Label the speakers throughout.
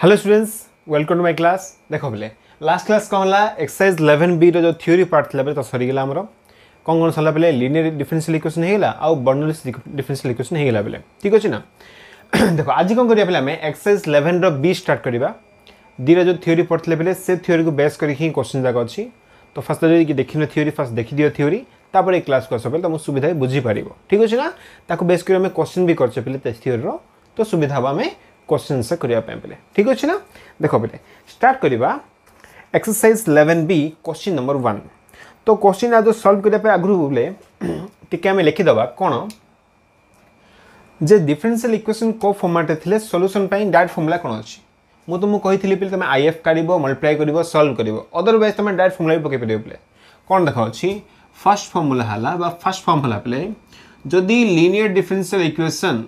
Speaker 1: Hello students welcome to my class দেখ পিলে last class কম হল এক্সরসাইজ ইলেভেন বি র যে থিওরি পার্ট লা তো সরিগলা আমার কম কোণ সরলা বেলে লিনিয়ার ডিফরেনশিয়াল ইকুয়েশন হয়েগলা আউ বর্ণলিস ডিফরেনশিয়াল ইকুয়েশন হয়েগলা বেলে ঠিক আছে না দেখ আজ কম করিয়া পেলে আমি এক্সরসাইজ ইলেভেন র বি স্টার্ট করিবা দিরা যে থিওরি পড়লে বেলে সে থিওরি কু বেস করি হি কোশ্চিন যাক অছি তো ফার্স্ট যদি দেখিন থিওরি ফার্স্ট দেখিদিও থিওরি তাপরে এই ক্লাসকে আস বেলে তুমি সুবিধায় বুঝিপারিব ঠিক আছে না তাকে বেস করে আমি কোশ্চিন বি করছে পেলে থিওরির তো সুবিধা হব আমি क्वेश्चन से करवाई तो बोले ठीक अच्छे ना देख पे स्टार्ट करवा exercise eleven B question number one तो क्वेश्चन आज सल्व करने आगु बोले टी आम लिखिदे कौन जे डिफरेनसीआल इक्वेसन को फर्माटे थे सल्यूसन डायरेक्ट फर्मुला कौन अच्छी मुझे तो कही କହିଥିଲି ପିଲେ ତୁମେ ଆଇ ଏଫ୍ କାଢ଼ିବ ମଲ୍ଟିପ୍ଲାଏ କରିବ कर କରିବ ଅଦରୱାଇଜ୍ ତୁମେ ଡାଇରେକ୍ଟ ଫର୍ମୁଲା ବି ପକାଇ ପାରିବ ପିଲେ କ'ଣ ଦେଖ ଅଛି ଫାର୍ଷ୍ଟ ଫର୍ମୁଲା ହେଲା ବା ଫାର୍ଷ୍ଟ ଫର୍ମୁଲା ପିଲେ ଯଦି linear differential equation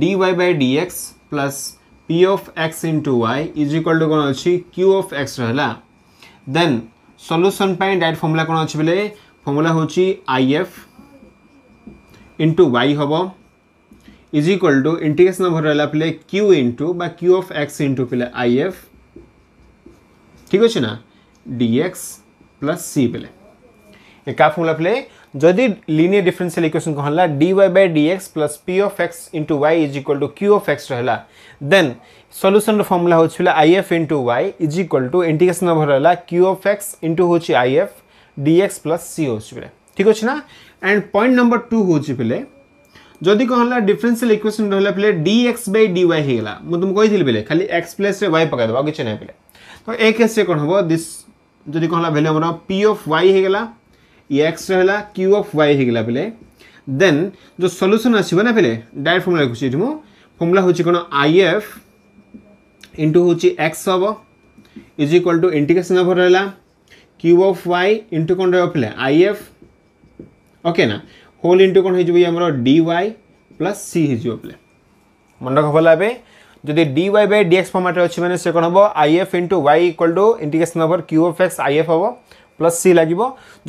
Speaker 1: dy by dx plus p of x into y is equal to कौन अच्छी q of x रहला then solution पाइन डाइट फॉर्मूला कौन अच्छी बोले फॉर्मूला हूँ if into y हम is equal to integration भर रहला पिले q into बा q of x into पिले if ठीक अच्छे ना dx plus c पिले पे क्या फर्मुला पिले जदि लिनियर डिफरेनसीआल इक्वेसन कौन है d y by d x plus P of x into y is equal to Q of x रहा देन सल्यूसन रमुला हो I F into y is equal to integration of रहा क्यू अफ एक्स इंटु हूँ I F d x plus C हो ठीक अच्छे ना and point number two हूँ बोले जदि कौन है डिफरेनसीआल इक्वेसन रहा पे डीएक्स बै डी वाईगला मुझे तुमको कही बोले खाली एक्स प्लस वाई पकड़ा कि ना पे तो एक केस कौन हम दिस जदि कहला वैल्यू पी अफ वाई होगा एक्स रहा क्यू अफ वाई होगा पे देन जो सल्यूसन आसो ना बोले डायरेक्ट फर्मुला लिखुची ये फर्मुला हूँ कौन आई एफ इंटू हूँ एक्स हम is equal to integration of रहा क्यू अफ वाई इंटू कौन रहा आई एफ ओके ना होल इंटू कौन हो डी वाई प्लस सी हो मन रख जदि डी वाई बै डी फर्माटे अच्छे मैंने से कौन हम I F into y equal to integration of Q of x I F हम प्लस सी लगे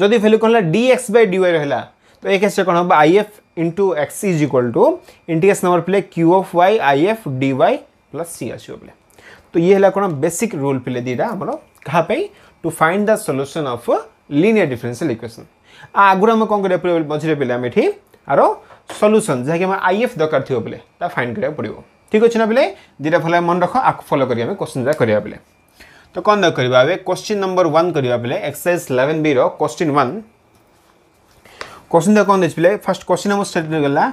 Speaker 1: जदि भैल्यू कौन डीएक्स बै डी वाई रहा तो एक एक्स कौन हम I F into x is equal to integration number पे Q of y I F d y plus C आस तो ये कौन बेसिक रूल पे दीटा आम क्या to find the solution of linear differential equation आगुरी आम कौन कर मझे पे आम ये आर सल्यूसन जहाँकि आम आई एफ दरकार थी बोले फाइंड करा पड़ो ठीक अच्छे ना बोले दीटा भले मन रख आगे फलो करें क्वेश्चन जहाँ करा बोले तो कौन કરવા question number one one exercise eleven B eleven B question कौन देखिए फास्ट क्वेश्चन आम स्टेट गला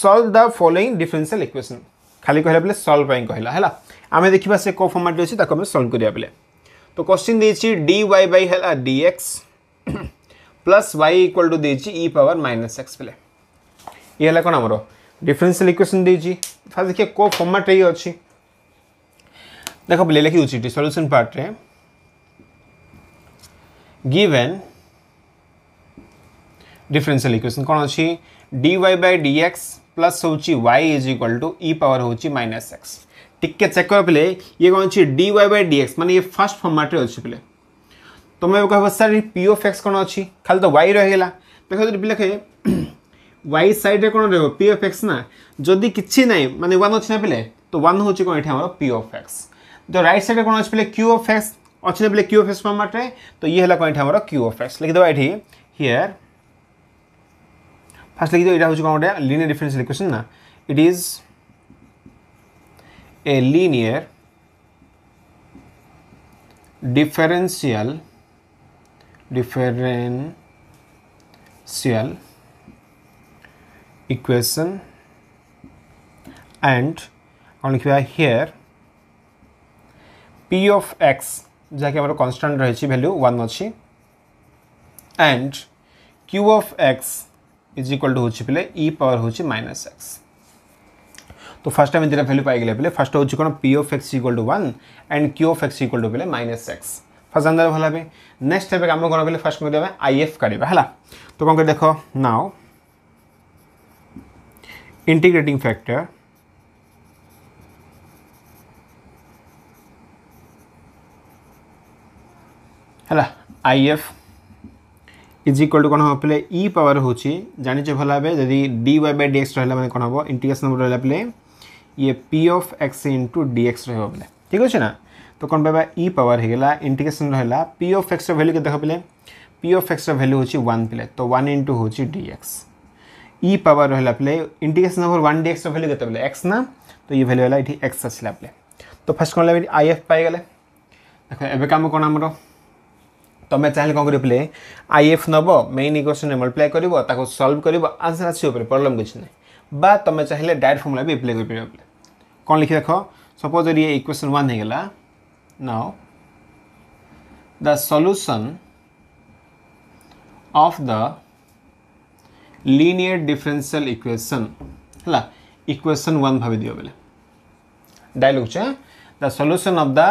Speaker 1: solve the following differential equation खाली कहला बेले सल्व कहला है आम देखा से कौ फर्माट अच्छे आम सल्व करा बेले तो क्वेश्चन देखिए डी वाई बै है d plus y equal to देखिए इ पावर माइनस एक्स बोले ये कौन आमर डिफरेनसीयल इक्वेसन देखिए फास्ट देखिए कौ फर्माट ये अच्छी देखो ले लिखी उचित सल्यूशन पार्ट रे गिवेन डिफरेंशियल इक्वेशन कौन अच्छी d y by d x plus हूँ y is equal to e power हूँ माइनस एक्स टी चेक कर पे ये कौन अच्छी d y by d x मान ये फास्ट फर्माट्रे अच्छे पे तुम तो कह सर पी एफ एक्स कौन अच्छी खाली तो वाई रही देख जो पे वाई सैड्रे कौन रही पी एफ एक्स ना जदि किसी ना मानते वन अच्छी ना पे तो वन हूँ कौन ये पी एफ एक्स जो राइट साइड कौन अच्छे क्यू अफ एस अच्छे बोले क्यू अफ एस फॉर्मेट में तो ये कौन ये क्यू अफ एस लिख ये हियर फास्ट लिख दो हूँ कौन गोटे लिनियर डिफरेन्स इक्वेशन ना it is a linear differential differential equation and हम लिखा हियर পি অফ এক্স ଯାହାକି ଆମର କନଷ୍ଟାଣ୍ଟ ରହିଛି ଭ୍ୟାଲ୍ୟୁ ୱାନ୍ ଅଛି and Q of x is equal to ହେଉଛି ପିଲେ ଇ ପାୱାର ହେଉଛି ମାଇନସ୍ ଏକ୍ସ তো ফার্স্ট আমি দুটা ভ্যালু পাই গেলে পেলে ফার্স্ট হচ্ছে কোন P of x equal to one and Q of x equal to পেলে মাইনাস এক্স ফার্স্ট আন্দার ভালো হবে নেক্সট টাইপে কাম কোণ পেলে ফার্স্ট করে আই এফ কাড়া হল তো কম করে দেখ নাও ইন্টিগ্রেটিং ফ্যাক্টর ହେଲା I F is equal to କ'ଣ ହେବ ପିଲେ ଇ ପାୱାର ହେଉଛି ଜାଣିଛ ଭଲ ଭାବେ ଯଦି d y by d x ରହିଲା ମାନେ କ'ଣ ହେବ ଇଣ୍ଟିଗ୍ରେସନ୍ ରହିଲା ପିଲେ ଇଏ P of x into D x ରହିବ ପିଲେ ଠିକ୍ ଅଛି ନା ତ କ'ଣ ପାଇବା ଇ ପାୱାର ହେଇଗଲା ଇଣ୍ଟିଗ୍ରେସନ୍ ରହିଲା ପି ଅଫ୍ ଏକ୍ସର ଭ୍ୟାଲ୍ୟୁ କେତେ ହେବ ପିଲେ ପି ଅଫ୍ ଏକ୍ସର ଭ୍ୟାଲ୍ୟୁ ହେଉଛି ୱାନ୍ ପିଲେ ତ ୱାନ୍ ଇଣ୍ଟୁ ହେଉଛି ଡି ଏକ୍ସ ଇ ପାୱାର ରହିଲା ପିଲେ ଇଣ୍ଟିଗ୍ରେସନ୍ ଓଭର ୱାନ୍ ଡି ଏକ୍ସର ଭ୍ୟାଲ୍ୟୁ କେତେ ପିଲେ ଏକ୍ସ ନା ତ ଇ ଭ୍ୟାଲ୍ୟୁ ହେଲା ଏଠି ଏକ୍ସ ଆସିଲା ପିଲେ ତ ଫାର୍ଷ୍ଟ କ'ଣ ହେଲା ଆଇ ଏଫ୍ ପାଇଗଲେ ଦେଖ ଏବେ କାମ କ'ଣ ଆମର तुम तो चाहे कौन कर आई एफ नब मेन इक्वेशन मल्टीप्लाई कर सल्व कर आंसर आस प्रोब्लम किसी ना बा चाहिए डायरेक्ट फर्मुला भी अप्लाई कर प्ले कौन लिखे देख सपोज ये इक्वेशन वन होगा now the solution of the linear differential equation है इक्वेशन वन भाव दिव डायलग चाह the solution of the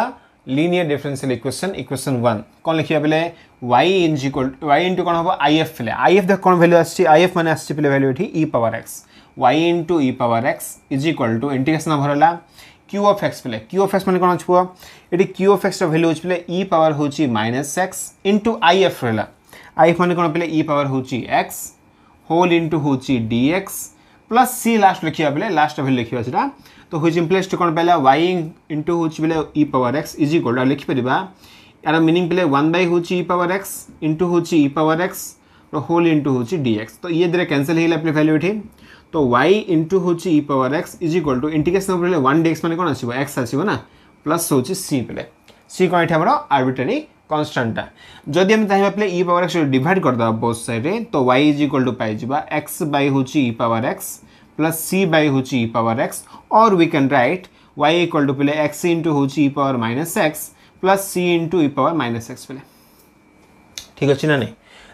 Speaker 1: linear differential equation equation one कौन लिखा पहले वाई इंज वाई इंटु कौन हम I F field I F कौन भैल्यू आई एफ मैंने आसे भैल्यू ये e power x y into e power x is equal to integration of रहा क्यू अफ एक्स फिले क्यू अफ एक्स मैंने कौन अच्छे ये क्यू अफ एक्स रैल्यू हूँ पे इ पावर हूँ minus x into I F रहा आई एफ मैंने कौन पे इ पावर हूँ एक्स होल इंटु हूँ डीएक्स प्लस सी लास्ट लिखा बेले लास्ट भैल्यू लिखा सीटा तो ह्विच इम्प्लेस कौन पहले वाई इंटू हूँ बोले इ पावर एक्स इज इक्वल आम लिखिपर यार मिनिंग पे वन बै हूँ इ पावर एक्स इंटु हूँ e power x whole into हूँ डीएक्स तो ये दिखे कैनसल होगा अपने भैल्यू ये तो वाई इंटु हूँ e power x is equal to integration पड़े वन डीएक्स मैंने कौन आसो एक्स आसो ना प्लस हो सी पे सी कौन ये आम आर्बिटरी कन्स्टाटा जदि आम चाहिए इ पावर एक्स डिड करदे बोथ सैड्रे तो वाई इज इक्वल टू पाइबा एक्स बै हूँ e power x plus c by Ho Chi e power x or we can write y equal to pele x into Ho Chi e power minus x plus c into e power minus x pele. ठीक अच्छी ना नहीं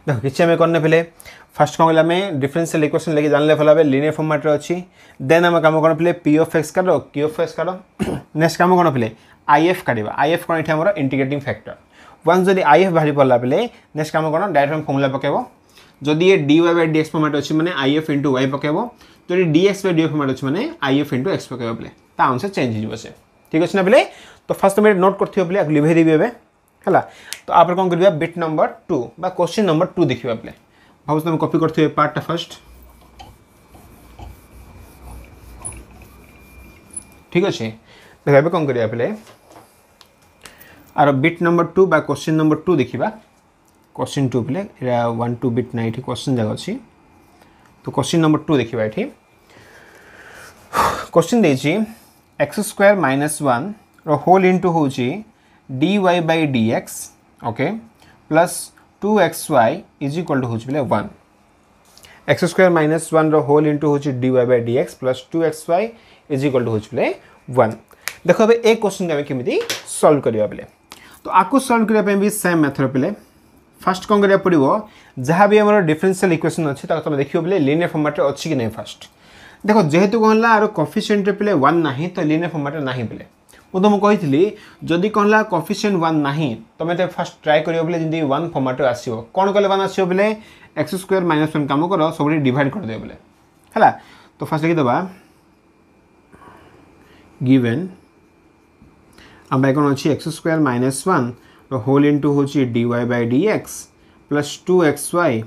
Speaker 1: देख किसी आम कौन पे fast कौन आम डिफरेनसीआल इक्वेसन लेकिन जानले फल लिनियर फर्माट्रे अच्छी देन आम कम कौन पे पी एफ एक्स काढ़ कि एफ एक्स काढ़ नेक्स्ट कम कौन पे आई एफ काढ़ आई एफ कौन ये आम इंटिग्रेटिंग फैक्टर ୱାन्स ଯଦି ଆଇ ଏଫ୍ ବାହାରି ପଡ଼ିଲା ବେଲେ ନେକ୍ସଟ କାମ କ'ଣ ଡାଇରେକ୍ଟ ଆମେ ଫର୍ମୁଲା ପକାଇବ ଯଦି a d y by d x format ଅଛି ମାନେ ଆଇ ଏଫ୍ ଇଣ୍ଟୁ ୱାଇ ପକାଇବ તો ଏଠି d x by d format ଅଛି ମାନେ ଆଇ ଏଫ୍ ଇଣ୍ଟୁ ଏକ୍ସ ପକାଇବ ପିଲେ ତା ଆନ୍ସର ଚେଞ୍ଜ ହେଇଯିବ ସେ ଠିକ୍ ଅଛି ନା ପିଲେ ତ ଫାର୍ଷ୍ଟ ତମେ ନୋଟ୍ କରିଥିବ ପିଲେ ଆକୁ ଲିଭେଇ ଦେବି ଏବେ ହେଲା ତ ଆପରେ କ'ଣ କରିବା ବିଟ୍ ନମ୍ବର ଟୁ ବା କ୍ୱେଶ୍ଚିନ୍ ନମ୍ବର ଟୁ ଦେଖିବା ପିଲେ ଭାବୁଛି ତମେ କପି କରିଥିବେ ପାର୍ଟଟା ଫାର୍ଷ୍ଟ ଠିକ୍ ଅଛି ଦେଖ ଏବେ କ'ଣ କରିବା ପିଲେ ଆର ବିଟ୍ ନମ୍ବର ଟୁ ବା କ୍ୱେଶ୍ଚିନ୍ ନମ୍ବର ଟୁ ଦେଖିବା क्वेश्चन टू पे वन टू बिट ना ये क्वेश्चन जाक अच्छी तो क्वेश्चन नंबर टू देखिए ये क्वेश्चन देखिए x स्क् minus one whole into हूँ d y by d x okay plus two x y is equal to हूँ बोले one x square minus one whole into हूँ d y by d x plus two x y is equal to हूँ बोले one देख ए question को आम कमी solve करवा बोले तो आपको सल्व करने भी सेम मेथड पे ফার্স্ট କ'ଣ କରିବାକୁ ପଡ଼ିବ ଯାହା ବି ଆମର ଡିଫରେନ୍ସିଆଲ ଇକ୍ୱେସନ୍ ଅଛି ତାକୁ ତୁମେ ଦେଖିବ ବୋଲେ ଲିନିୟର ଫର୍ମାଟ୍ରେ ଅଛି କି ନାହିଁ ଫାର୍ଷ୍ଟ ଦେଖ ଯେହେତୁ କ'ଣ ହେଲା ଆର କଫିସିଏଣ୍ଟରେ ପିଲେ ୱାନ୍ ନାହିଁ ତ ଲିନିୟର ଫର୍ମାଟ୍ରେ ନାହିଁ ବୋଲେ ମୁଁ ତୁମକୁ କହିଥିଲି ଯଦି କ'ଣ ହେଲା କଫିସିଏଣ୍ଟ ୱାନ୍ ନାହିଁ ତୁମେ ତ ଫାର୍ଷ୍ଟ ଟ୍ରାଏ କରିବ ବୋଲେ ଯେମିତି ୱାନ୍ ଫର୍ମାଟ୍ରେ ଆସିବ କ'ଣ କଲେ ୱାନ୍ ଆସିବ ବୋଲେ ଏକ୍ସ ସ୍କୋୟାର ମାଇନସ୍ ୱାନ୍ କାମ କର ସବୁଠି ଡିଭାଇଡ଼ କରିଦେବ ବୋଲେ ହେଲା ତ ଫାର୍ଷ୍ଟ ଲେଖିଦେବା ଗିଭେନ୍ ଆମ ପାଇଁ କ'ଣ ଅଛି ଏକ୍ସ ସ୍କୋୟାର ମାଇନସ୍ ୱାନ୍ तो होल इंटू हूँ d y by d x plus two x y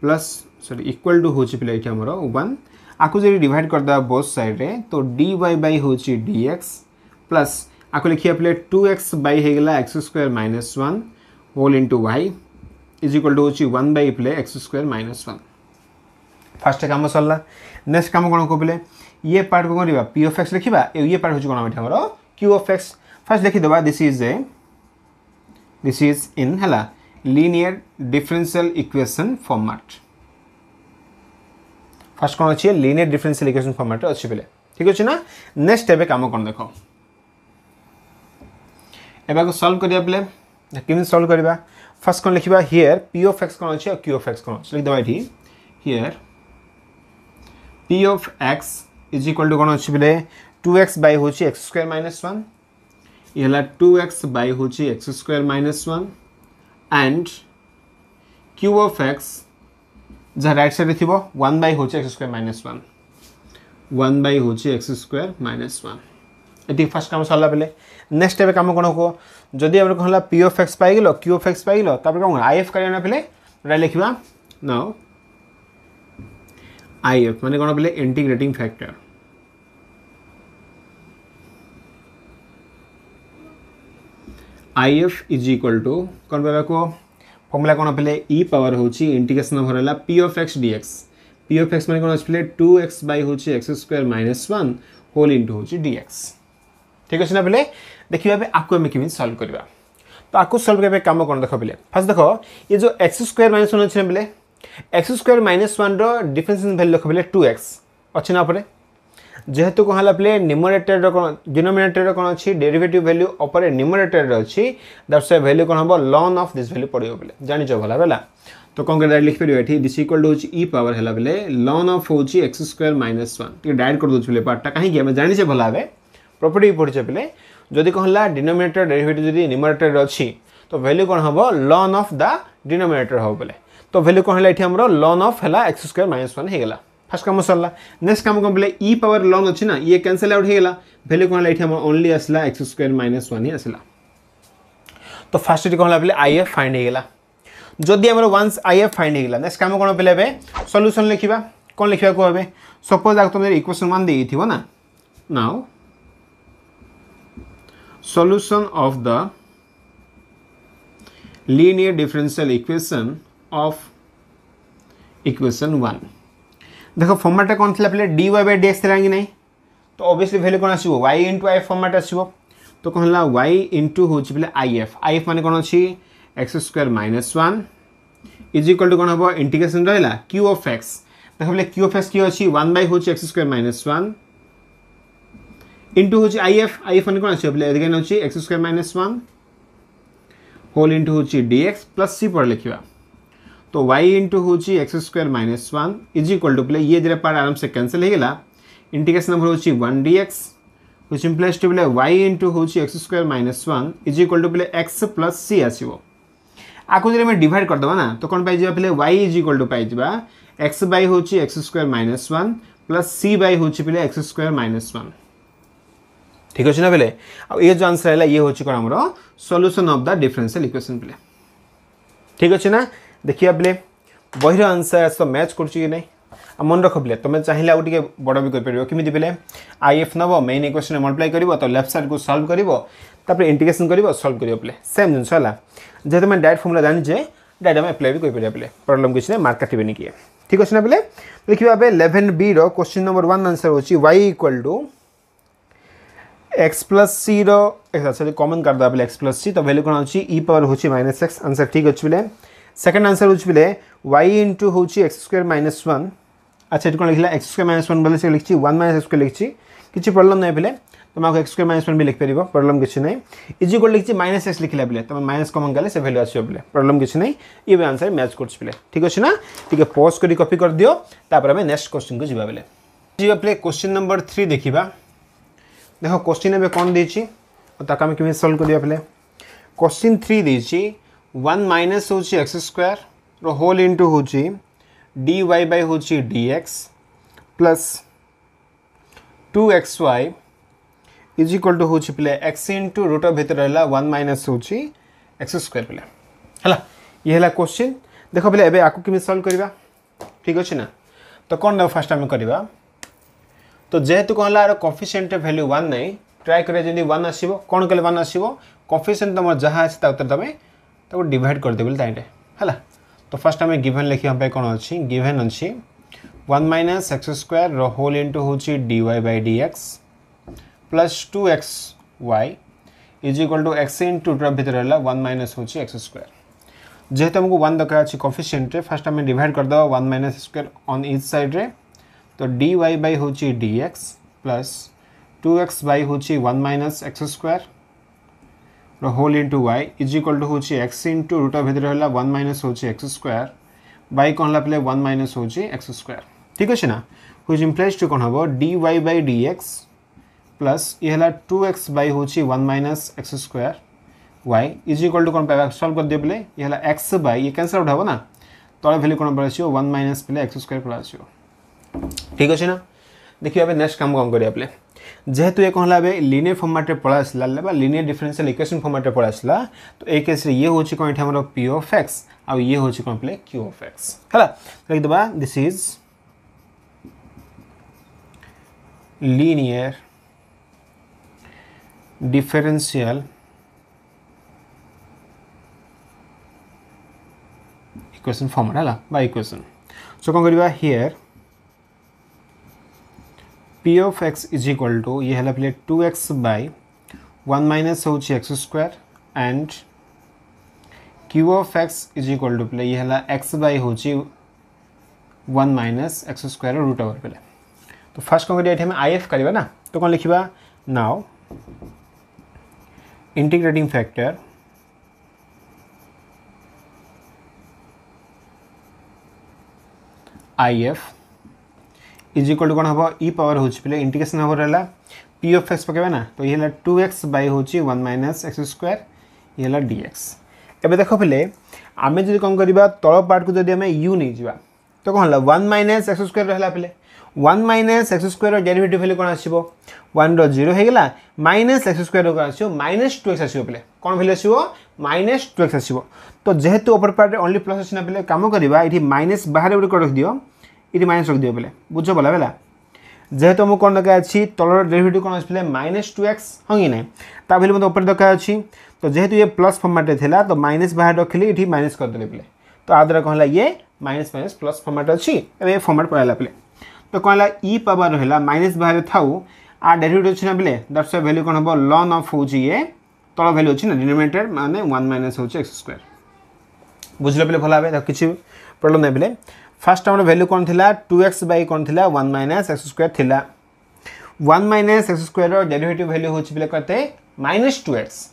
Speaker 1: plus सरी इक्वल टू हूँ पे ये आम वन आपको जब डिवाइड करदे बोथ सैड्रे तो डीवाई बै हूँ डी एक्स प्लस आपको लिखा पे टू एक्स बैगला x square minus one whole into y is equal to हूँ वन बै पे एक्स स्क् माइनस वन फास्ट कम सरला नेक्स्ट कम कौन कहे ये पार्ट को करवा एक्स लिखा ये पार्ट हूँ कौन क्यू एफ एक्स फास्ट लिखिदा this is a this is in hella linear differential equation format first কোণ ଅଛି লিনিয়ার ডিফারেনশিয়াল ইকুয়েশন ফর্মাটে ଅଛି ବେଲେ ଠିକ ଅଛି ନା ନେକ୍ସଟ ଏବେ କାମ କ'ଣ ଦେଖ ଏବାକୁ ସଲ୍ଭ କରିବା ବେଲେ କେମିତି ସଲ୍ଭ କରିବା ଫାର୍ଷ୍ଟ କ'ଣ ଲେଖିବା ହିୟର୍ ପି ଅଫ୍ ଏକ୍ସ କ'ଣ ଅଛି ଆଉ କ୍ୟୁ ଅଫ୍ ଏକ୍ସ କ'ଣ ଅଛି ଲେଖିଦେବା ଏଠି here P of x is equal to କ'ଣ ଅଛି ବେଲେ ଟୁ ଏକ୍ସ ବାଇ ହେଉଛି ଏକ୍ସ ସ୍କୋୟାର ମାଇନସ୍ ୱାନ୍ ହେଲା ଟୁ ଏକ୍ସ ବାଇ ହେଉଛି x square minus one and Q of x ଯାହା ରାଇଟ୍ ସାଇଡ଼୍ରେ ଥିବ ୱାନ୍ ବାଇ ହେଉଛି x square minus one one by ହେଉଛି ଏକ୍ସ ସ୍କୋୟାର ମାଇନସ୍ ୱାନ୍ ଏତିକି first କାମ ସରିଲା ବେଲେ ନେକ୍ସଟ ଏବେ କାମ କ'ଣ କୁହ ଯଦି ଆମର କ'ଣ ହେଲା ପି ଅଫ୍ ଏକ୍ସ ପାଇଗଲ କ୍ୟୁ ଅଫ୍ ଏକ୍ସ ପାଇଗଲ ତାପରେ କ'ଣ ଆଇ ଏଫ୍ କାଢ଼ିବା ବେଲେ ଏଇଟା ଲେଖିବା ନା ଆଇ ଏଫ୍ ମାନେ କ'ଣ ବେଲେ integrating factor I F is equal to କ'ଣ ପାଇବା କୁହ ଫର୍ମୁଲା କ'ଣ ପିଲେ ଇ ପାୱାର ହେଉଛି ଇଣ୍ଟିଗ୍ରେସନ୍ ଭର ହେଲା P of x d x P of x ମାନେ କ'ଣ ଅଛି ପିଲେ ଟୁ ଏକ୍ସ ବାଇ ହେଉଛି x square minus one whole into ହେଉଛି ଡିଏକ୍ସ ଠିକ୍ ଅଛି ନା ପିଲେ ଦେଖିବା ଏବେ ଆକୁ ଆମେ କେମିତି ସଲ୍ଭ କରିବା ତ ଆକୁ ସଲ୍ଭ କରିବା କାମ କ'ଣ ଦେଖ ପିଲେ ଫାର୍ଷ୍ଟ ଦେଖ ଏ ଯେଉଁ ଏକ୍ସ ସ୍କୋୟାର ମାଇନସ୍ ୱାନ୍ ଅଛି ନା ପିଲେ ଏକ୍ସ ସ୍କୋୟାର ମାଇନସ୍ ୱାନ୍ର ଡିଫରେନ୍ସିଏସନ୍ ଭ୍ୟାଲ୍ୟୁ ଦେଖ ପିଲେ ଟୁ ଏକ୍ସ ଅଛି ନା ଉପରେ जेहेतु कह निमोनेटर डिनोमेटर कौन अच्छी डेरीवेटिव भैल्यू अपर निमोनेटर अच्छी दैट्स भैल्यू कौन हम लन अफ दिस भैल्यू पड़ो बोले जान भाला बेला तो कौन कर डायरेक्ट लिखिपर एट दिस इक्वल टू हूँ इ पावर है लन अफ हूँ x square minus one direct कर दूसरे पार्टा कहीं जाचे भला प्रपर्ट पढ़ी बेले जदि कहला डिनोमेटर डेरीवेटिव जो निमोनेटर अच्छी तो भैल्यू कौन हम लन अफ द डिनोमेटर हम बोले तो भैल्यू कौन है ये लन अफ है एक्स स्क् माइनस वन होगा फास्ट कम सरला नेक्स्ट कम कौन पे इ पावर लंग अच्छी ना ये कैनसल आउट होगा भैल्यू कहला ये ओनली आसला एक्स स्क्वयर माइनस वन ही आसला तो फास्ट ये कौन पे आई एफ फाइंड होगा जदि आम वान्स आई एफ फाइंड होगा नेक्स्ट कम कौन पे सल्यूसन लिखा कौन लिखा कहे सपोज आगे तुम इक्वेशन वन दे ना now solution of the linear differential equation of equation 1 देखो फर्माटे कौन थी पहले डी वाई बाई डीएक्स थी कि ना तो अबियसली भैल्यू कौन आसो y into I F format आसो तो कौन है वाई इंटु हूँ बोले आई एफ आई एफ मान कौन अच्छी x square minus one is equal to कौन हम इंटिग्रेसन रहा क्यू अफ एक्स देख बोले क्यू अफ एक्स किए अच्छी वन बै हूँ एक्स स्क् माइनस वन इंटु हूँ आई एफ आई एफ मान कौन आसो बोले x स्क् minus one whole into हूँ डीएक्स प्लस सी पर लिखा तो वाई इंटु हूँ x स्क् minus one is equal to पे ये पार्ट आराम से कैनसल होगा इंटिकेसन नंबर हूँ वन डी एक्स हूँ प्लस टू बोले वाई इंटू हूँ x square minus one is equal to पे एक्स प्लस सी आसो आपको जब डिड करदे ना तो कौन पाइबा पे वाई इज इक्वाल टू पाइबा बा, एक्स बै हूँ x square minus one plus C by हूँ पे एक्स स्क् माइनस वन ठीक अच्छे ना बोले ये जो आंसर है ये हूँ कौन आम solution of the differential equation पे ठीक अच्छे ना देखिए बोले बहर आंसर आस तो मैच कर मन रख बिले तुम्हें चाहिए आगे टे बड़ भी करें कमी बिले आई एफ नब मेन क्वेश्चन मल्टई कर तो लेफ्ट सैड को सल्व कर इंटिकेसन कर सल्व कर बिले सेम जिन है जेहतु मैं डायरेक्ट फर्मुला जानजे डायरेक्ट में एप्लाई भी करें प्रोब्लम किसी ना मार्क काटे नहीं किए ठीक अच्छे ना बोले देखिए आप eleven B question number one answer हो Y equal to X plus C रहा कमन कर दे एक्स प्लस सी तो भैल्यू कौन हो पावर हो माइनस एक्स आंसर ठीक अच्छे बोले सेकेंड आंसर हूँ बोले वाई इंटू हूँ एक्स स्क् माइनस वन अच्छा ये कौन लिखा एक्स स्क् माइनस वन बोले से लिखी वन माइनस एक्स स्क्वयर लिखी किसी प्रोब्लम ना बोले तुम आपको एक्स स्क् माइनस वन भी पार प्रोब्लम किसी ना इज कौन लिखी माइनस एक्स लिखा बोले तुम माइनस कमन गले से भैल्यू आसो बोले प्रोब्लम किसी ना ये भी आंसर मैच कर ठीक अच्छे ना टी पोज कर कपि कर दिवर आम नेक्स्ट क्वेश्चन को जी बेले जी बेले क्वेश्चन नंबर थ्री देखा देख क्वेश्चन एवं कौन देती सल्व करवा क्वेश्चन थ्री देखिए वन माइनस हो एक्स स्क्वायर और होल इंटू हूँ डी वाई बाई हो d plus two x y is equal to हूँ पे एक्स इंटू रूट भितर रहा वन माइनस हूँ एक्स स्क्वायर पे है ये क्वेश्चि देख पे एवं आपको केमी सल्व करवा ठीक अच्छे ना तो कौन ना फास्ट आम करवा तो जेहेतु कौन है कफिसीयंट भैल्यू वन ना ट्राए करें जमी वन आसो कौन कले वन आसो कफिसीयंट तुम जहाँ अच्छे उत्तर तुम्हें ताको डिवाइड कर देबे ताइरे है तो फर्स्ट हमें गिवन लेखिया गिभेन अच्छी वन अछि एक्स स्क् 1 माइनस हूँ स्क्वायर रो होल इनटू होची dy by dx 2xy is equal to x into ट्रब भर रहला वन माइनस होची x स्क्वायर जेहे तुमको 1 दकाय अछि कोफिशिएंट रे फर्स्ट हमें डिवाइड कर दव 1 minus square on each side रे तो dy by होची dx 2xy होची 1 minus x square whole into y is equal to হচ্ছে এক্স ইন্টু রুট ভিতরে হল ওয়ান মাইনস হচ্ছে এক্স স্কোয়ার বাই কম হল পেলে ওয়ান মাইনস হচ্ছে এক্স স্কোয়ার ঠিক আছে না হুইচ ইমপ্লাইজ টু কম হব d y by d x plus ইয়ে হল টু এক্স বাই হচ্ছে one minus x square y is equal to কম পাইবা সলভ করিদেবে বেলে ইয়ে হল এক্স বাই ইয়ে ক্যানসেল আউট হব না তলে ভ্যালু কম পড়ে আসবে ওয়ান মাইনস পেলে এক্স স্কোয়ার পড়ে আসবে ঠিক আছে না देखिए अब नेक्स्ट काम कौन करें आप যেহেতু ইয়ে কহলা এবে লিনিয়ার ফর্মাটে পলাই আসলা বা লিনিয়ার ডিফরেনশিয়াল ইকুয়েশন ফর্মাটে পলাই আসলা তো এই কেসরে ইয়ে হচ্ছে কোন এটি আমার পি অফ এক্স আর ইয়ে হচ্ছে কোন পিলে কিউ অফ এক্স হলা লিখে দেবা this is linear differential equation format হলা বা ইকুয়েশন সো কোন করিবা here P of x is equal to ये है पे two x by one minus हूँ x square and Q of x is equal to पहले ये है एक्स बै हो one minus x square root over पे तो फास्ट कौन करें आई एफ करवा ना तो कौन लिखा now integrating factor I F is equal to कौन हम इ पावर होने इंडिकेसन हम रहा पी एफ एक्स पकेबा ना तो ये टू एक्स बै हूँ वन माइनस एक्स स्क्वयर ये डीएक्स डी एवं देख पे आम जब कौन करवा तल पार्ट को जब यू नहीं जावा तो कौन है वन माइनस एक्स स्क्वयर रहा पे one minus x square derivative value कौन आसो वन रीरो माइनस एक्स स्क्वयर कौन आसो माइनस टू एक्स आसो पे कौन भैल्यू आसो माइनस टू एक्स आसो तो जेहेतु अपर पार्टे ओनली प्लस अच्छी ना पे कम करवा ये माइनस बाहर गोटे रखिदियो ये माइनस रखे बोले बुझ बोला बेला जेहेतु मुझे कौन डका तलर डेरीवेटिव कौन आसपे माइनस टू एक्स हाँ कि ना भी मतलब डका अच्छी तो जेहतु ये प्लस फर्माटे थे तो माइनस बाहर रखिले तो ये माइनस करदे बोले तो आदर कह ये माइनस माइनस प्लस फर्माट अच्छी ये फर्माट पड़ा बोले तो कह इ पावर है माइनस बाहर था आ डेरीवेटिव अच्छे ना बोले दैट्स वैल्यू कौन हम लन अफ हूँ ये तल भैल्यू अच्छी डिनोमेटेड मैंने वन माइनस हो स्क् बुझे बोले भल किसी प्रोब्लम ना बोले फास्ट आम भैल्यू कौन थी टू एक्स बै कौन थी वन माइनास एक्स स्क्वयर थी one minus x square derivative value हो कहते माइनस टू एक्स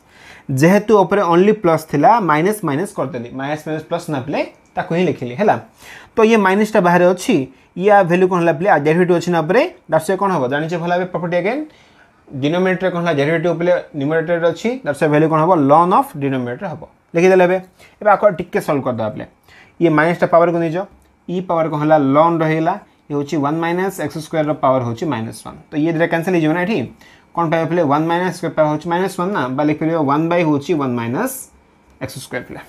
Speaker 1: जेहेतु ओनली प्लस थी माइनस माइनस करदेली माइनस माइनस प्लस ना पे ही लिखिली है तो ये माइनसटा बाहर अच्छी ये भैल्यू कौन है पे डेरीवेट अच्छी ना पे कौन हम जानते भल भाव प्रपर्ट अगेन डिनोमिनेटर कौन है डेरीवेट उपले अच्छी दार्स भैल्यू कौन हम लन अफ डिनोमिनेटर हम लिखिदेले एवं सल्व करदे ये माइनसटा पावर को नहीं इ पावर कौन है लन रहा ये हूँ one minus x square power हूँ माइनस वन तो ये दिटा कैनसल होना ये कौन पाइबा फिर वन माइनस स्क्वयर पावर हूँ माइनस वन ना बा लिखिपर वन बै हूँ वन माइनस एक्स स्क्वयर पे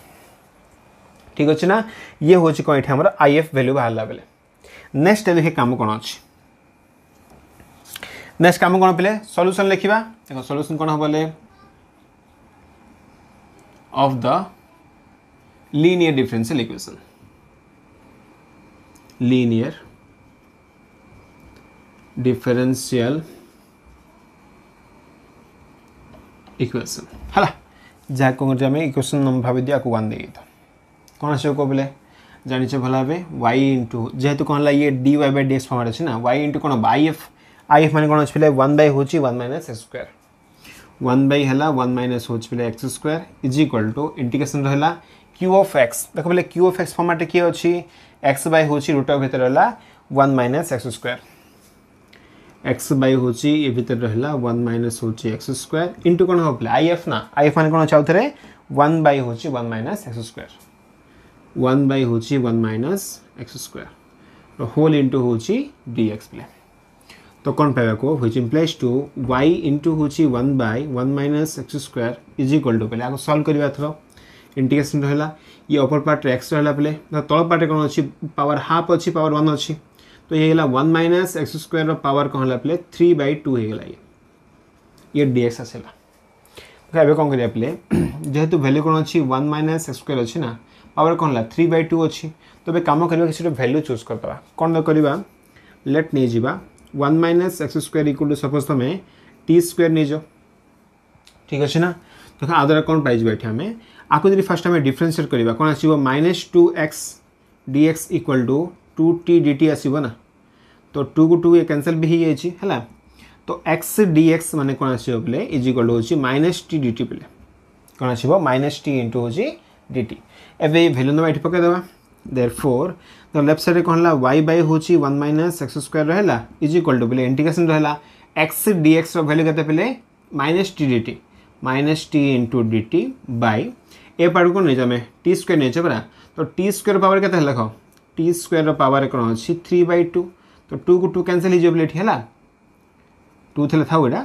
Speaker 1: ठीक अच्छे ना ये हूँ कौन ये आई एफ भैल्यू बाहर बेले नेक्स्ट देखिए कम कौन अच्छे नेक्स्ट कम कौन पे सल्यूसन लिखा देख सल्यूसन कौन हम बोले of the linear differential equation linear differential equation ହେଲା ଯାହାକୁ ଇଂରାଜୀ ଆମେ ଇକ୍ୱେସନ୍ ଭାବେ ଦିଏ ଆକୁ ୱାନ୍ ଦେଇଦେଇଥାଉ କ'ଣ ଆସିବ କେଉଁ ବେଲେ ଜାଣିଛ ଭଲ ଭାବେ ୱାଇ ଇଣ୍ଟୁ ଯେହେତୁ କ'ଣ ହେଲା ଇଏ d y by d x format ଅଛି ନା ୱାଇ ଇଣ୍ଟୁ କ'ଣ ଆଇ ଏଫ୍ ଆଇ ଏଫ୍ ମାନେ କ'ଣ ଅଛି ପିଲା ୱାନ୍ ବାଇ ହେଉଛି one minus x square one by ହେଲା ୱାନ୍ ମାଇନସ୍ ହେଉଛି ପିଲା x square is equal to integration ରହିଲା क्यू अफ एक्स देख बोले क्यू अफ एक्स फर्माट किए अच्छी एक्स बै हूँ रुट अफ भितर रहा one minus x square x by हूँ ये भितर रहा वन माइनस हूँ एक्स स्क्वयर इंटू कौन हो आई एफ ना आई एफ मान कौन चाहू थे वन बै हूँ one minus x square one by हूँ one minus x square whole into हूँ डी एक्स प्ले तो कौन पाया को which implies two y into हूँ one by one minus x square is equal to पहले आपको सल्व करवा थोड़ा इंडिकेसन रहा ये अपर पार्ट्रे एक्स रहा बेले तो तल पार्ट्रे कौन अच्छी पावर हाफ अच्छी पावर वन अच्छी तो ये one minus x square power कौन है थ्री बै टू हो ये ये डीएक्स आसला तो ये कौन कर जेहतु भैल्यू कौन अच्छी वन माइनास एक्स स्क्वेर अच्छी ना पावर कौन है थ्री बै टू अच्छी तो ये कम कर किसी भैल्यू चूज करदे कौन करवा लेट नहीं जा one minus x square equal to suppose तुम्हें टी स्क् नहीं जाओ ठीक अच्छे ना तो आदर कौन पाइबा ये आपको यदि फर्स्ट आम डिफरेनसीएट करवा कौन आसो minus two X D X equal to two T D T आसो ना तो टू को टू ये कैनसल भी तो हो है तो एक्स डीएक्स मान कौन आसो इक्वाल टू हूँ माइनस टी डीटी बोले कौन आसो माइनस टी इंटू हूँ डी टी एवं भैल्यू ना ये पकईदेवा देर फोर तो लेफ्ट सैड कौन वाई बै हूँ वन माइनस एक्स स्क्वयर रहा इज इक्वाल टू बोले इंडिकेसन रहा एक्स डीएक्स रैल्यू के minus t d t minus t into d t by a part को नहीं जामे टी स्क्वयर नहीं परा तो टी स्क्र पावर के लिख टी स्क्र पावर कौन अच्छी थ्री बै टू तो टू को टू कैनसल हो टू थे था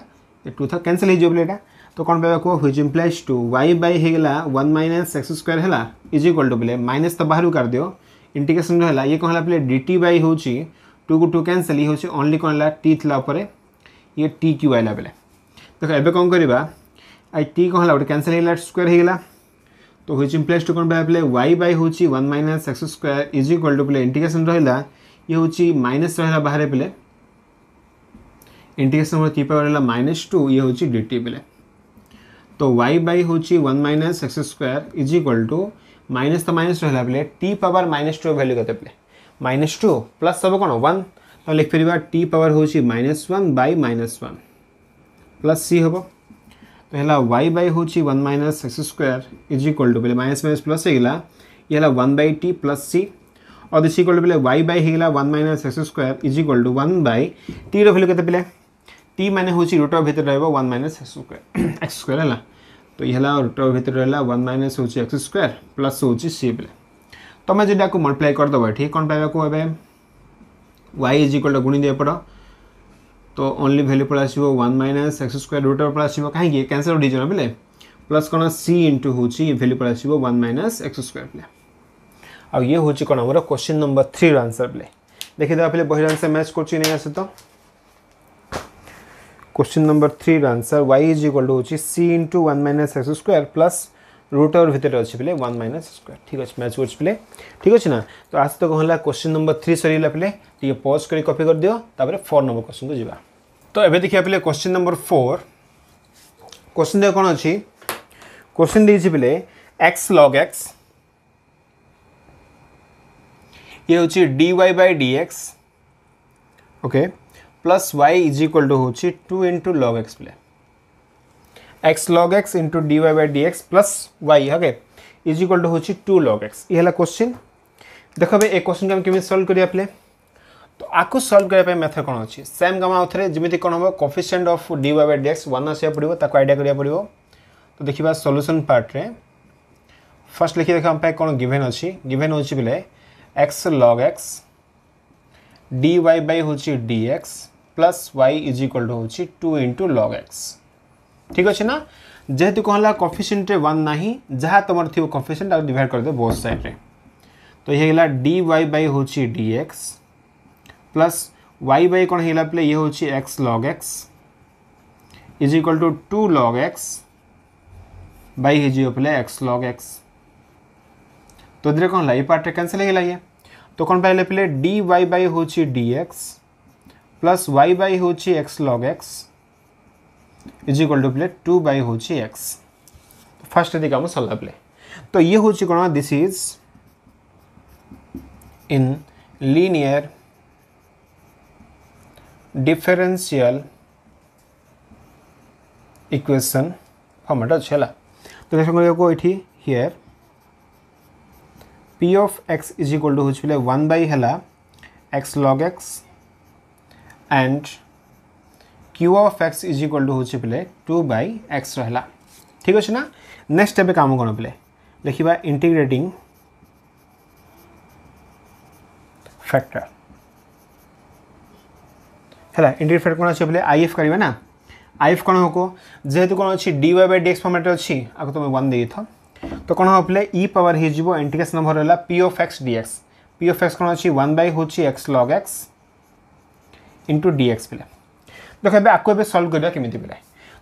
Speaker 1: टू था कैनसल हो तो कौन पाया कह which implies two y by होगा वन माइनास एक्स स्क्वयर है इज इक्वाल टू बोले माइनस तो बाहर कर दियो इंडिकेसन है ये कौन है बोले डी टी बै हूँ टू को टू कैनसल ये हूँ ओनली कौन है टी थी ये टी क्यू आला बेले देख एवं कौन करवा आई टी कौन है गोटे कैनसल होगा स्क्वयर होगा तो ह्विच इम्प्लाइज टू कौन पाया बोले वाई बै हूँ one minus x square is equal to बोले इंडिकेसन रहा ये हूँ माइनस रहा बाहर बोले इंडिकेसन कि पावर रहा माइनस टू ये हूँ डी टी बोले तो वाई बै हूँ one minus x square is equal to minus तो माइनस रहा बोले t power minus two value के पे माइनस टू प्लस सब कौन वन तो लिखिपर टी पावर हूँ minus one by minus one plus C हम ହେଲା वाई बै हूँ one minus x square is equal to बोले माइनस माइनस प्लस ହେଇଗଲା ये ହେଲା बै टी प्लस सी और दिस इक्वल टू बोले वाई बै होगा one minus x square is equal to one by t रू के पे टी मैंने हूँ रुट भितर वन माइनस एक्स स्क् एक्स स्क्वयर है तो ये रुट भितर रहा वन माइनस हूँ एक्स स्क्वयर प्लस हूँ सी पे तुम जो मल्टीप्लाई करदेव ठीक कौन पाइबा वाई इज इक्वल टू दिए पड़ तो ओनली भैल्यू पड़ा आस माइनास एक्स स्क्वयर रुट आस कहीं कैनसल ना बेले प्लस कौन सी इंटू हूँ भैल्यू पड़ा आस माइनस एक्स स्क्वयर बोले आउ ये हूँ कौन आम क्वेश्चन नंबर थ्री रनसर बोले देखीदेव पहले बहर आंसर मैच कर सहित क्वेश्चन नंबर थ्री रनसर वाई इज इक्वल टू हूँ C into one minus x square plus রুটর ভিতরে অছি পিলে ওয়ান মাইনাস স্কোয়ার ঠিক আছে ম্যাচ করছি পিলে ঠিক আছে না তো আজ তো হল কোশ্চিন নম্বর থ্রি সরিগলা পিলে টিকে পজ করে কপি করিদিও তাপরে ফোর নম্বর কোশ্চিন কু যা তো এবে দেখিয়া পিলে কোশ্চিন নম্বর ফোর কোশ্চিন দেখ কোণ অছি কোশ্চিন দিয়েছি পিলে এক্স লগ এক্স ये हूँ d y by d x okay plus y is equal to हूँ two into log x plus x log x into d y by d x plus y okay is equal to हूँ two log x ये question देख भाई ए question को आम केमी solve करा तो आपको सल्व करने मेथड कौन अच्छे सेम कम आउे जमी कौन हम coefficient of d y by d x one आसा पड़ो आइडिया करा पड़ो तो देखा सल्यूसन पार्ट्रे फर्स्ट लिखी देखा आम कौन गिभेन अच्छी गिभेन हो बोले x log x D y by हूँ d x plus y is equal to हूँ टू इंटु लग एक्स ठीक अच्छे ना जेहेतु कह कफिसीयंटे वन ना जहाँ तुम थी कफिसीयंट डिड करदे दे बोथ सैड तो ये डी वाई बै हो डीएक्स प्लस वाई बै कौन है पे ये हूँ x log x is equal to two log x बैजे एक्स लग एक्स तो धीरे कौन है ये पार्टी कैनसल होगा ये तो कौन पाइले पे डी वाई बै हूँ डीएक्स प्लस वाई बै हूँ x log x is equal to plus two by हूँ एक्स फास्ट दिख आम सरला प्ले तो ये हूँ कौन this is in linear differential equation format अच्छे तो देखो देखो ये here P of x is equal to हूँ वन बै है x log x and Q of x is equal to हूँ पे टू बै एक्स रहा ठीक अच्छे ना नेक्स्ट एवं कम कौन पे लिखा इंटिग्रेटिंग फैक्टर है इंटिग्रेट फैक्टर कौन अच्छे बोले आई एफ करेंगे ना आई एफ कौन हो जेहेतु कौन अच्छी d y by d x format अच्छी आपको तुम वन दे तो कौन हो पे इ पावर हो इंटिग्रेसन नंबर रहा p of x d x p of x कौन अच्छी वन बै हूँ x log x into D x पे ଦେଖ ଏବେ ଆକୁ ଏବେ ସଲ୍ଭ କରିବା କେମିତି ପିଲା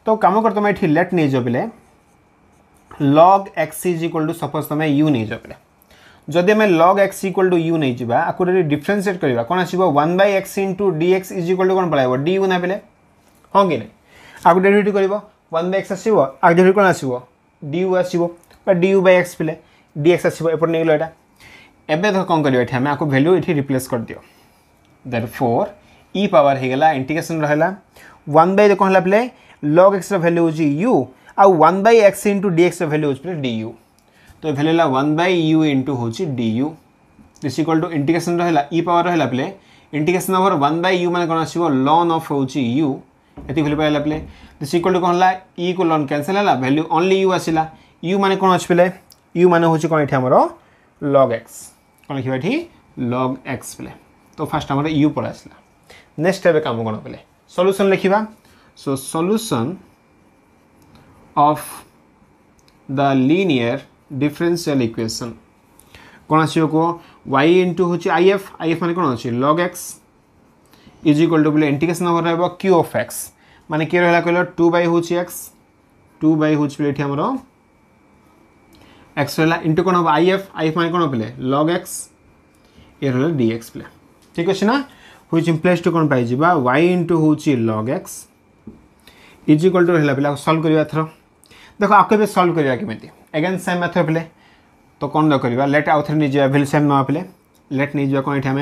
Speaker 1: ତ କାମ କର ତୁମେ ଏଠି ଲେଟ୍ ନେଇଯାଅ ପିଲେ log X is equal to suppose ତୁମେ ୟୁ ନେଇଯାଅ ପିଲେ ଯଦି ଆମେ log X equal to U ନେଇଯିବା ଆକୁ ଯଦି ଡିଫରେନ୍ସିଏଟ୍ କରିବା କ'ଣ ଆସିବ one by X into D X is equal to କ'ଣ ପଳାଇବ ଡି ୟୁ ନା ପିଲେ ହଁ କି ନାହିଁ ଆକୁ ଡେରିଭେଟିଭ୍ କରିବ ୱାନ୍ ବାଇ ଏକ୍ସ ଆସିବ ଆକୁ ଡେରିଭେଟିଭ୍ କ'ଣ ଆସିବ ଡି ୟୁ ଆସିବ বা ডি ইউ বাই এক্স পিলে ডি এক্স আসব এপট নিয়ে গেল এটা এবে ধর কম করবে এটি আমি আকু ভ্যালু এটি রিপ্লেস করে দিও দ্যাট ফোর ই পাওয়ার হয়ে গেলা ইন্টিগ্রেসন রহলা वन बै कौन है पे लग एक्स भैल्यू हूँ यू आउ one by x into D X value हूँ डी यू तो भैल्यू है वन बै यु इंटू हूँ D U this equal to integration रहा इ पावर रहा प्ले integration of one by U मैंने कौन आसो लन अफ हूँ यु ये भैल्यू पाला प्ले दिस इक्वल टू कौन है इ e को लन कैनसल है भैल्यू ओनली यु आसा यु मैंने कौन अच्छे पे यू मैंने हूँ कौन ये आमर लग एक्स कौन लिखा ये लग एक्स पे तो फास्ट आम यु पड़ा आसला नेक्स्ट एवं कम कौन पे ସଲ୍ୟୁସନ୍ ଲେଖିବା so solution of the linear differential equation କ'ଣ ଆସିବ କୁହ ୱାଇ ଇଣ୍ଟୁ ହେଉଛି ଆଇ ଏଫ୍ ଆଇ ଏଫ୍ ମାନେ କ'ଣ ଅଛି log X is equal to ବୋଲେ ଇଣ୍ଟିଗ୍ରେସନ୍ ଆମର ରହିବ କ୍ୟୁ ଅଫ୍ ଏକ୍ସ ମାନେ କିଏ ରହିଲା କହିଲ ଟୁ ବାଇ ହେଉଛି ଏକ୍ସ ଟୁ ବାଇ ହେଉଛି ବୋଲେ ଏଠି ଆମର ଏକ୍ସ ରହିଲା ଇଣ୍ଟୁ କ'ଣ ହେବ ଆଇ ଏଫ୍ ଆଇ ଏଫ୍ ମାନେ କ'ଣ ପିଲେ ଲଗ୍ ଏକ୍ସ ଏ ରହିଲା ଡି ଏକ୍ସ ପିଲେ ଠିକ୍ ଅଛି ନା ह्विच इम्प्लेस टू कौन पाई वाई इंटू हूँ log x is equal to रहा पे सल्व करवा थर देख आपको ये सल्व करवा केमी एगेन सेम मेथड पे तो कौन करवा लेट आउ थे नहीं सेम ना पे लेट नहीं जावा कौन ये आम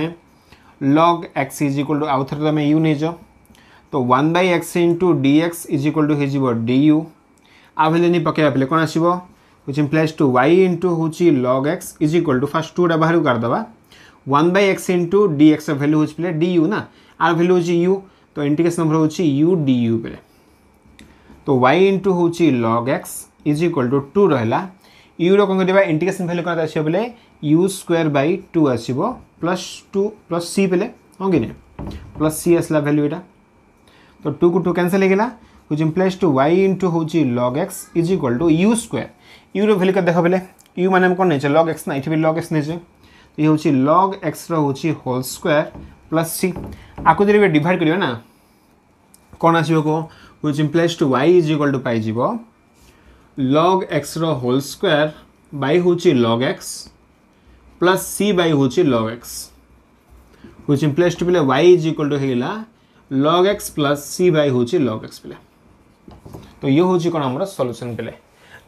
Speaker 1: लग एक्स इज इक्वाल टू आउ थे तुम यू नहीं तो one by x into d x is equal to हो डु आ भैल्यू नहीं पकड़ा पे कौन आसो plus implies to y into हूँ log x is equal to फास्ट टूटा बाहर करदे one by x into d x value हूँ पे डी यू ना आर भैल्यू हूँ यू तो इंटिकेसन नंबर हूँ यू डी यू पे तो वाई इंटु हूँ log x is equal to to रहा यूर कौन तो कर इंटिकेसन भैल्यू कौन आस यू स्क्वयर बै टू आसो प्लस टू प्लस सी पे हाँ कि नहीं प्लस सी आसला भैल्यू यहाँ तो टू को टू कैनसल होगा हूँ इम्प्लाइज टू वाई इंटु हूँ log x is equal to u square यूर भैल्यू देख बोले यू मैंने कौन नहीं लग एक्स ना ये भी लग एक्स नहीं ये ହେଉଛି ଲଗ୍ ଏକ୍ସର ହେଉଛି ହୋଲ୍ ସ୍କୋୟାର ପ୍ଲସ୍ ସି ଆକୁ ଯଦି ଏବେ ଡିଭାଇଡ଼ କରିବା ନା କ'ଣ ଆସିବ କୁହ which implies to y is equal to ପାଇଯିବ ଲଗ୍ ଏକ୍ସର ହୋଲ୍ ସ୍କୋୟାର ବାଇ ହେଉଛି log x plus c by ହେଉଛି log x which implies to ପିଲା ୱାଇ ଇଜ୍ ଇକ୍ୱାଲ୍ ଟୁ ହେଇଗଲା log x plus c by ହେଉଛି ଲଗ୍ ଏକ୍ସ ପିଲା ତ ଇଏ ହେଉଛି କ'ଣ ଆମର ସଲ୍ୟୁସନ୍ ପିଲା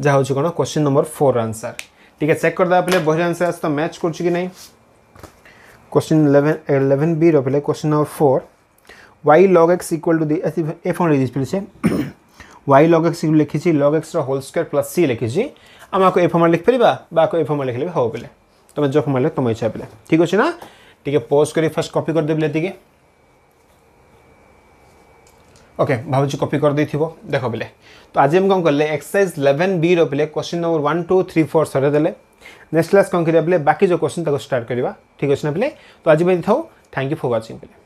Speaker 1: ଯାହା ହେଉଛି କ'ଣ କ୍ୱେଶ୍ଚିନ୍ ନମ୍ବର ଫୋର୍ ଆନ୍ସର୍ ठीक है चेक कर दो पहले बहर आंसर तो मैच कर कि नहीं क्वेश्चन इलेवेन इलेवन बी रे question number four y log x equal to दी ए फंड डिस्प्ले वाई लग एक्स लिखी log x whole square plus c लिखी आम आपको ए फर्मुला लिखिपर बाको ए फर्मुला लिखे भी हम बोले तुम जो फर्मुला तुम तो इच्छा पे ठीक अच्छे ना टी पोस्ट कर फास्ट कपी करदे बोले ओके भावुँ कपी करदे देख पे तो आज हम कौन कले एक्सरसाइज इलेवेन बी रे question number one two three four सरदेले नेक्स्ट क्लास कौन करें बाकी जो क्वेश्चन स्टार्ट करवा ठीक अच्छे ना पे तो आज था थैंक यू फर व्वाचिंग पे